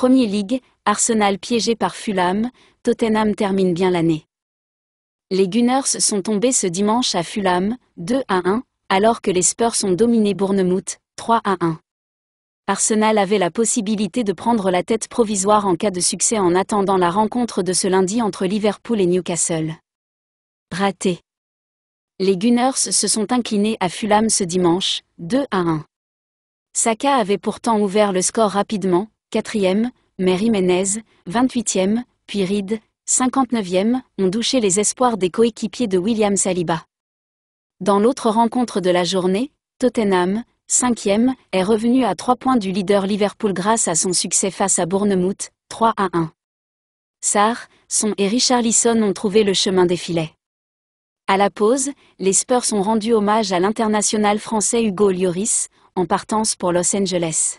Premier League, Arsenal piégé par Fulham, Tottenham termine bien l'année. Les Gunners sont tombés ce dimanche à Fulham, 2 à 1, alors que les Spurs ont dominé Bournemouth, 3 à 1. Arsenal avait la possibilité de prendre la tête provisoire en cas de succès en attendant la rencontre de ce lundi entre Liverpool et Newcastle. Raté. Les Gunners se sont inclinés à Fulham ce dimanche, 2 à 1. Saka avait pourtant ouvert le score rapidement, 4e, Mary Menez, 28e, puis Reed, 59e, ont douché les espoirs des coéquipiers de William Saliba. Dans l'autre rencontre de la journée, Tottenham, 5e, est revenu à 3 points du leader Liverpool grâce à son succès face à Bournemouth, 3 à 1. Sarr, Son et Richard ont trouvé le chemin des filets. À la pause, les Spurs ont rendu hommage à l'international français Hugo Lloris, en partance pour Los Angeles.